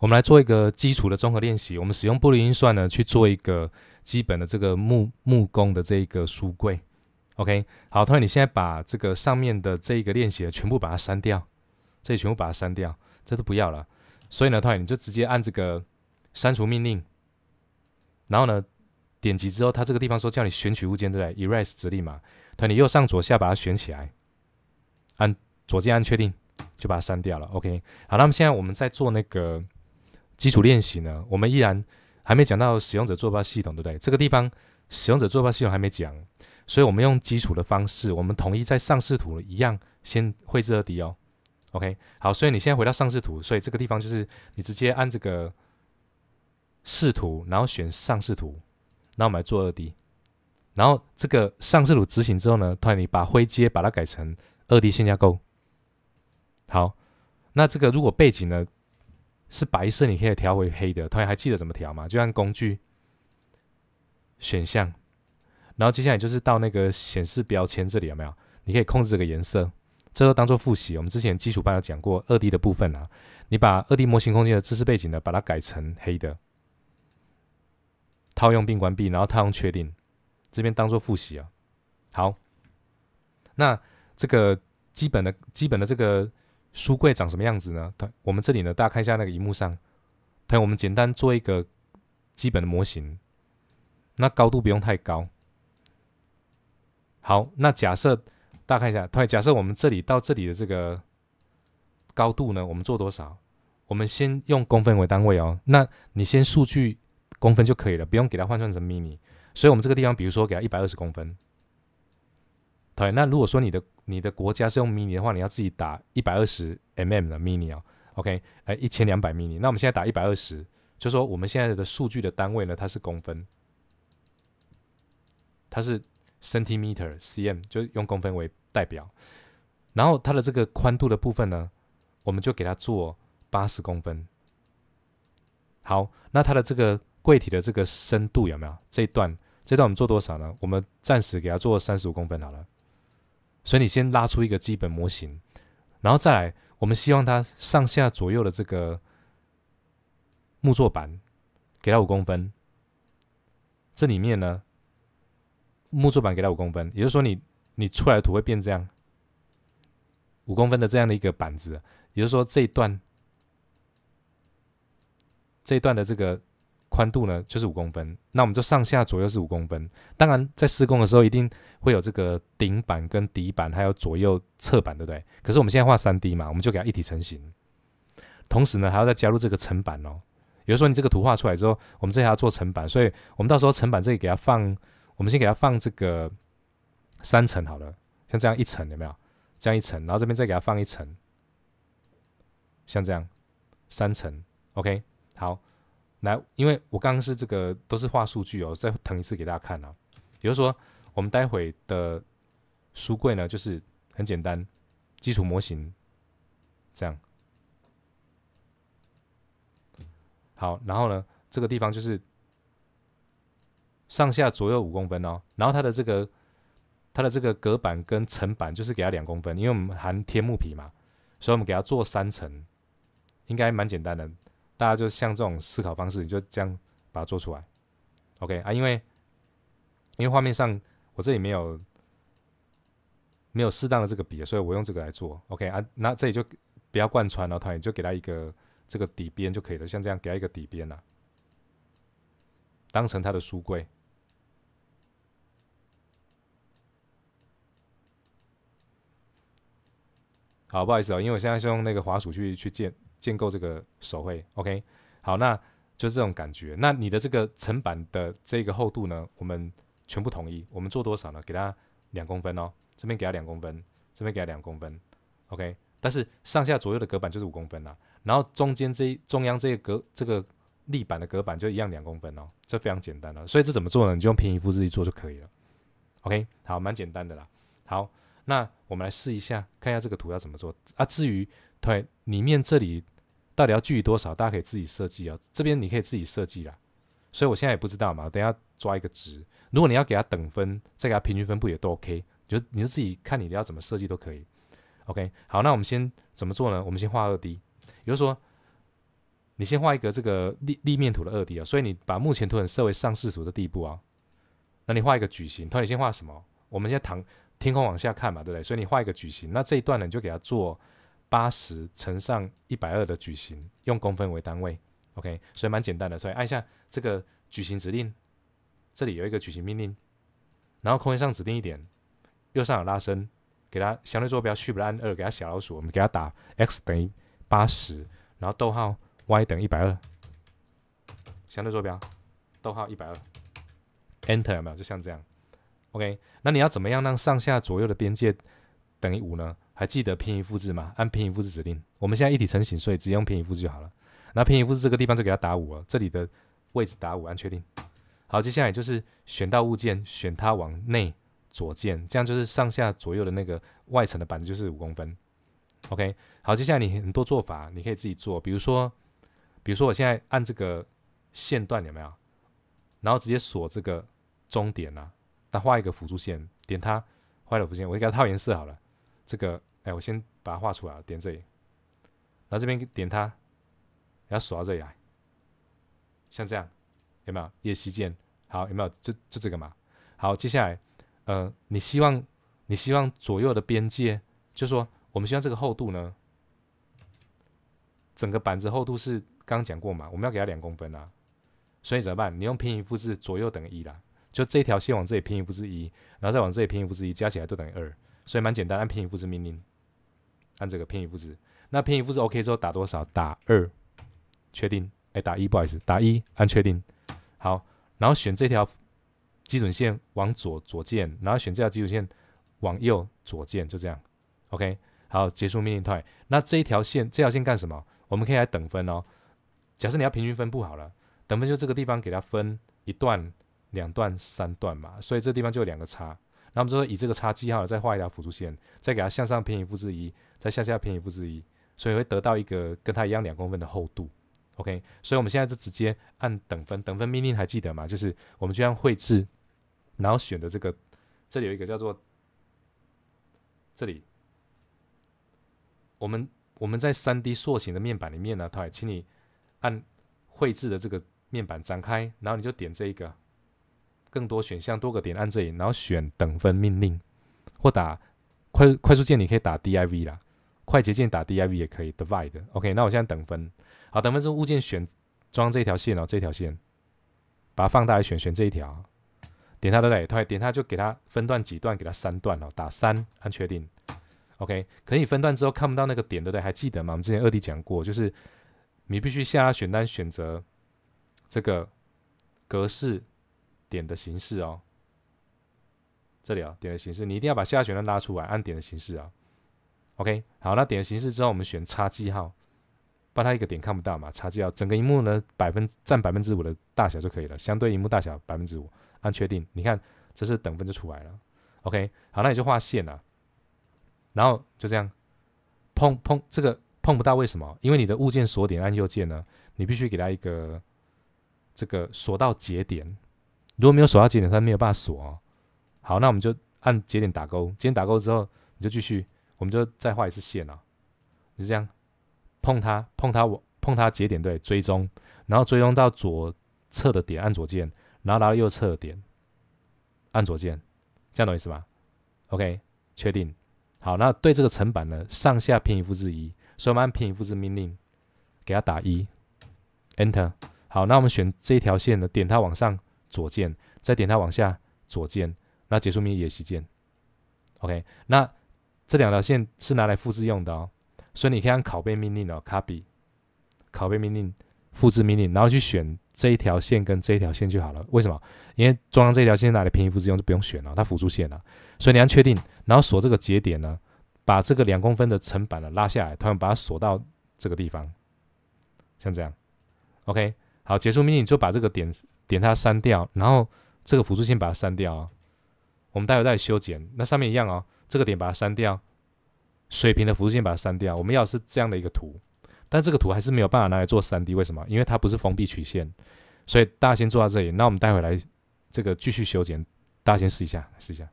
我们来做一个基础的综合练习。我们使用布璃运算呢去做一个基本的这个木木工的这一个书柜。OK，好，同学，你现在把这个上面的这一个练习全部把它删掉，这里全部把它删掉，这都不要了。所以呢，团你就直接按这个删除命令，然后呢点击之后，它这个地方说叫你选取物件，对不对？Erase 指令嘛。它你右上左下把它选起来，按左键按确定就把它删掉了。OK，好，那么现在我们在做那个。基础练习呢，我们依然还没讲到使用者坐标系统，对不对？这个地方使用者坐标系统还没讲，所以我们用基础的方式，我们统一在上视图一样先绘制二 D 哦。OK，好，所以你现在回到上视图，所以这个地方就是你直接按这个视图，然后选上视图，那我们来做二 D，然后这个上视图执行之后呢，突然你把灰阶把它改成二 D 线架构。好，那这个如果背景呢？是白色，你可以调回黑的。同学还记得怎么调吗？就按工具选项，然后接下来就是到那个显示标签这里有没有？你可以控制这个颜色。这都当做复习，我们之前基础班有讲过二 D 的部分啊。你把二 D 模型空间的知识背景呢，把它改成黑的，套用并关闭，然后套用确定。这边当做复习啊。好，那这个基本的基本的这个。书柜长什么样子呢？它我们这里呢，大家看一下那个荧幕上。对，我们简单做一个基本的模型，那高度不用太高。好，那假设大家看一下，对，假设我们这里到这里的这个高度呢，我们做多少？我们先用公分为单位哦。那你先数据公分就可以了，不用给它换算成 n 米。所以我们这个地方，比如说给它一百二十公分。对，那如果说你的你的国家是用 mini 的话，你要自己打一百二十 mm 的 mini 啊。OK，哎，一千两百 mini。那我们现在打一百二十，就说我们现在的数据的单位呢，它是公分，它是 centimeter，cm，就用公分为代表。然后它的这个宽度的部分呢，我们就给它做八十公分。好，那它的这个柜体的这个深度有没有？这一段，这段我们做多少呢？我们暂时给它做三十五公分好了。所以你先拉出一个基本模型，然后再来，我们希望它上下左右的这个木作板给它五公分。这里面呢，木作板给它五公分，也就是说你你出来的图会变这样，五公分的这样的一个板子，也就是说这一段，这一段的这个。宽度呢就是五公分，那我们就上下左右是五公分。当然，在施工的时候一定会有这个顶板跟底板，还有左右侧板，对不对？可是我们现在画三 D 嘛，我们就给它一体成型。同时呢，还要再加入这个层板哦。比如说，你这个图画出来之后，我们这里要做层板，所以我们到时候层板这里给它放，我们先给它放这个三层好了，像这样一层有没有？这样一层，然后这边再给它放一层，像这样三层。OK，好。来，因为我刚刚是这个都是画数据哦，再腾一次给大家看啊。比如说，我们待会的书柜呢，就是很简单，基础模型这样。好，然后呢，这个地方就是上下左右五公分哦。然后它的这个它的这个隔板跟层板，就是给它两公分，因为我们含天幕皮嘛，所以我们给它做三层，应该蛮简单的。大家就像这种思考方式，你就这样把它做出来，OK 啊？因为，因为画面上我这里没有没有适当的这个笔，所以我用这个来做，OK 啊？那这里就不要贯穿了，它也就给它一个这个底边就可以了，像这样给它一个底边啊，当成他的书柜。好，不好意思哦，因为我现在是用那个滑鼠去去建。建构这个手绘，OK，好，那就是这种感觉。那你的这个层板的这个厚度呢，我们全部统一，我们做多少呢？给它两公分哦，这边给它两公分，这边给它两公分，OK。但是上下左右的隔板就是五公分啦，然后中间这中央这个隔这个立板的隔板就一样两公分哦，这非常简单了。所以这怎么做呢？你就用平移复制做就可以了，OK。好，蛮简单的啦。好，那我们来试一下，看一下这个图要怎么做啊？至于对里面这里。到底要距离多少？大家可以自己设计啊，这边你可以自己设计啦。所以我现在也不知道嘛，等下抓一个值。如果你要给它等分，再给它平均分布也都 OK，就你就自己看你要怎么设计都可以。OK，好，那我们先怎么做呢？我们先画二 D，也就是说，你先画一个这个立立面图的二 D 啊。所以你把目前图层设为上视图的地步啊。那你画一个矩形，它你先画什么？我们先躺天空往下看嘛，对不对？所以你画一个矩形，那这一段呢，你就给它做。八十乘上一百二的矩形，用公分为单位，OK，所以蛮简单的，所以按一下这个矩形指令，这里有一个矩形命令，然后空间上指定一点，右上角拉伸，给它相对坐标，shift 按二，给它小老鼠，我们给它打 x 等于八十，然后逗号 y 等于一百二，相对坐标，逗号一百二，enter 有没有？就像这样，OK，那你要怎么样让上下左右的边界等于五呢？还记得平移复制吗？按平移复制指令。我们现在一体成型，所以直接用平移复制就好了。然后移复制这个地方就给它打五哦，这里的位置打五，按确定。好，接下来就是选到物件，选它，往内左键，这样就是上下左右的那个外层的板子就是五公分。OK，好，接下来你很多做法你可以自己做，比如说，比如说我现在按这个线段有没有？然后直接锁这个终点啊，那画一个辅助线，点它，画了辅助线，我给它套颜色好了，这个。哎，我先把它画出来了，点这里，然后这边点它，然后数到这里来，像这样，有没有？夜袭键，好，有没有？就就这个嘛。好，接下来，呃，你希望你希望左右的边界，就说，我们希望这个厚度呢，整个板子厚度是刚刚讲过嘛？我们要给它两公分啊。所以怎么办？你用平移复制，左右等于一啦。就这条线往这里平移复制一，然后再往这里平移复制一，加起来都等于二，所以蛮简单，按平移复制命令。按这个偏移复值，那偏移复值 OK 之后打多少？打二，确定。哎，打一，不好意思，打一，按确定。好，然后选这条基准线往左，左键。然后选这条基准线往右，左键。就这样，OK。好，结束命令台。那这一条线，这条线干什么？我们可以来等分哦。假设你要平均分布好了，等分就这个地方给它分一段、两段、三段嘛。所以这地方就有两个叉。他们就说以这个差记号再画一条辅助线，再给它向上偏移负之一，再向下偏移负之一，所以会得到一个跟它一样两公分的厚度。OK，所以我们现在就直接按等分，等分命令还记得吗？就是我们就要绘制，然后选的这个，这里有一个叫做这里，我们我们在三 D 塑形的面板里面呢，它也请你按绘制的这个面板展开，然后你就点这一个。更多选项，多个点按这里，然后选等分命令，或打快快速键，你可以打 D I V 啦，快捷键打 D I V 也可以，divide。OK，那我现在等分，好，等分之后物件选装这条线哦，这条线，把它放大来选，选这一条，点它对不对？它点它就给它分段几段，给它三段哦，打三按确定。OK，可以分段之后看不到那个点对不对？还记得吗？我们之前二弟讲过，就是你必须下拉选单选择这个格式。点的形式哦，这里啊，点的形式，你一定要把下旋的拉出来，按点的形式啊。OK，好，那点的形式之后，我们选叉记号，把它一个点看不到嘛？叉记号，整个荧幕呢百分占百分之五的大小就可以了，相对荧幕大小百分之五，按确定。你看，这是等分就出来了。OK，好，那你就画线啊，然后就这样碰碰这个碰不到，为什么？因为你的物件锁点按右键呢，你必须给它一个这个锁到节点。如果没有锁到节点，它没有办法锁哦。好，那我们就按节点打勾，节点打勾之后，你就继续，我们就再画一次线啊。就这样，碰它，碰它，碰它节点，对，追踪，然后追踪到左侧的点，按左键，然后到右侧的点，按左键，这样懂意思吧？OK，确定。好，那对这个层板呢，上下偏移复制一，所以我们按偏移复制命令给它打一，Enter。好，那我们选这一条线呢，点，它往上。左键，再点它往下，左键，那结束命令也是键，OK。那这两条线是拿来复制用的哦，所以你可以按拷贝命令哦，copy，拷贝命令，复制命令，然后去选这一条线跟这一条线就好了。为什么？因为中央这条线拿来平移复制用，就不用选了，它辅助线了。所以你按确定，然后锁这个节点呢，把这个两公分的层板呢拉下来，同样把它锁到这个地方，像这样，OK。好，结束命令就把这个点。点它删掉，然后这个辅助线把它删掉啊。我们待会再修剪。那上面一样哦，这个点把它删掉，水平的辅助线把它删掉。我们要是这样的一个图，但这个图还是没有办法拿来做 3D，为什么？因为它不是封闭曲线，所以大家先做到这里。那我们待会来这个继续修剪，大家先试一下，试一下。